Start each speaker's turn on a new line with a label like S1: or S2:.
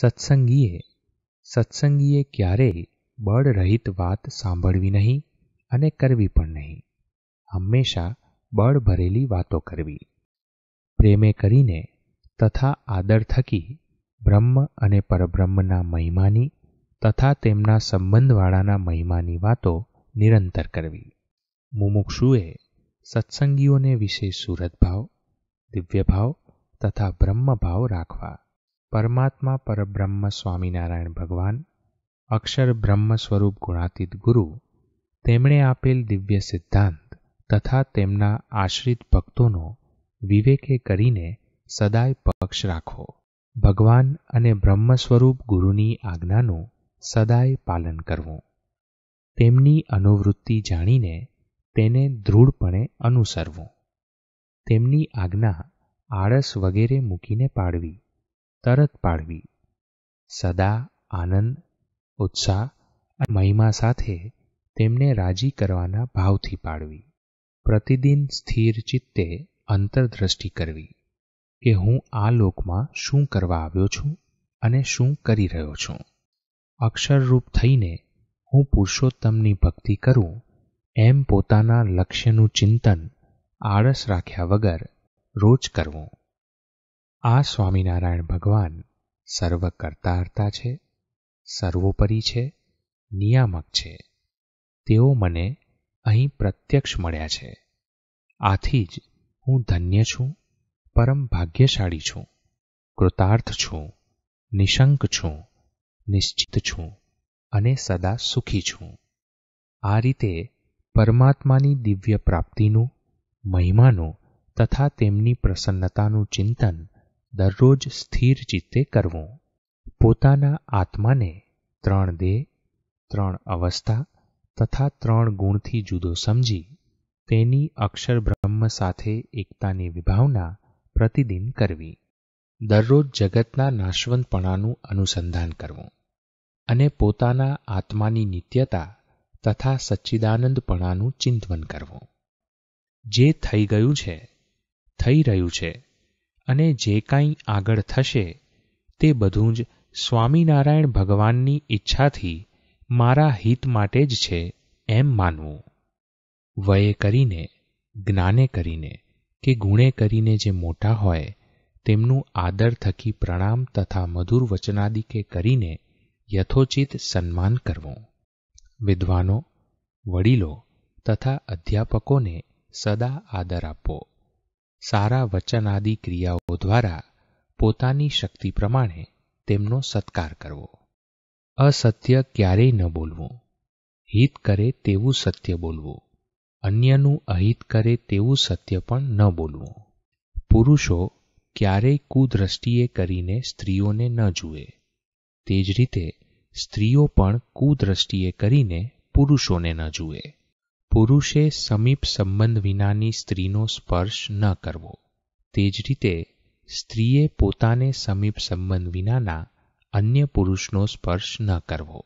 S1: સત્સંગીએ સત્સંગીએ ક્યારેય બળરહિત વાત સાંભળવી નહીં અને કરવી પણ નહીં હંમેશા બળ ભરેલી વાતો કરવી પ્રેમે કરીને તથા આદર થકી બ્રહ્મ અને પરબ્રહ્મના મહિમાની તથા તેમના સંબંધવાળાના મહિમાની વાતો નિરંતર કરવી મુમુક્ષુએ સત્સંગીઓને વિશે સુરતભાવ દિવ્યભાવ તથા બ્રહ્મભાવ રાખવા પરમાત્મા પરબ્રહ્મ સ્વામિનારાયણ ભગવાન અક્ષર બ્રહ્મ સ્વરૂપ ગુણાતીત ગુરુ તેમણે આપેલ દિવ્ય સિદ્ધાંત તથા તેમના આશ્રિત ભક્તોનો વિવેકે કરીને સદાય પક્ષ રાખો ભગવાન અને બ્રહ્મ સ્વરૂપ ગુરુની આજ્ઞાનું સદાય પાલન કરવું તેમની અનુવૃત્તિ જાણીને તેને દૃઢપણે અનુસરવું તેમની આજ્ઞા આળસ વગેરે મૂકીને પાડવી તરત પાડવી સદા આનંદ ઉત્સાહ અને મહિમા સાથે તેમને રાજી કરવાના ભાવથી પાડવી પ્રતિદિન સ્થિર ચિત્તે અંતરદ્રષ્ટિ કરવી કે હું આ લોકમાં શું કરવા આવ્યો છું અને શું કરી રહ્યો છું અક્ષરરૂપ થઈને હું પુરુષોત્તમની ભક્તિ કરું એમ પોતાના લક્ષ્યનું ચિંતન આળસ રાખ્યા વગર રોજ કરવું આ સ્વામિનારાયણ ભગવાન સર્વ કરતાર્તા છે સર્વોપરી છે નિયામક છે તેઓ મને અહીં પ્રત્યક્ષ મળ્યા છે આથી જ હું ધન્ય છું પરમ ભાગ્યશાળી છું કૃતાર્થ છું નિશંક છું નિશ્ચિત છું અને સદા સુખી છું આ રીતે પરમાત્માની દિવ્ય પ્રાપ્તિનું મહિમાનું તથા તેમની પ્રસન્નતાનું ચિંતન દરરોજ સ્થિર ચિત્તે કરવું પોતાના આત્માને ત્રણ દેહ ત્રણ અવસ્થા તથા ત્રણ ગુણથી જુદો સમજી તેની અક્ષર બ્રહ્મ સાથે એકતાની વિભાવના પ્રતિદિન કરવી દરરોજ જગતના નાશવંતપણાનું અનુસંધાન કરવું અને પોતાના આત્માની નિત્યતા તથા સચ્ચિદાનંદપણાનું ચિંતવન કરવું જે થઈ ગયું છે થઈ રહ્યું છે અને જે કાંઈ આગળ થશે તે બધું જ સ્વામિનારાયણ ભગવાનની ઈચ્છાથી મારા હિત માટે જ છે એમ માનવું વયે કરીને જ્ઞાને કરીને કે ગુણે કરીને જે મોટા હોય તેમનું આદર થકી પ્રણામ તથા મધુર વચનાદિકે કરીને યથોચિત સન્માન કરવું વિદ્વાનો વડીલો તથા અધ્યાપકોને સદા આદર આપવો સારા વચનાદિ ક્રિયાઓ દ્વારા પોતાની શક્તિ પ્રમાણે તેમનો સત્કાર કરવો અસત્ય ક્યારેય ન બોલવું હિત કરે તેવું સત્ય બોલવું અન્યનું અહિત કરે તેવું સત્ય પણ ન બોલવું પુરુષો ક્યારેય કુદ્રષ્ટિએ કરીને સ્ત્રીઓને ન જુએ તે જ રીતે સ્ત્રીઓ પણ કુદ્રષ્ટિએ કરીને પુરુષોને ન જુએ પુરુષે સમીપ સંબંધ વિનાની સ્ત્રીનો સ્પર્શ ન કરવો તે જ રીતે સ્ત્રીએ પોતાને સમીપ સંબંધ વિનાના અન્ય પુરુષનો સ્પર્શ ન કરવો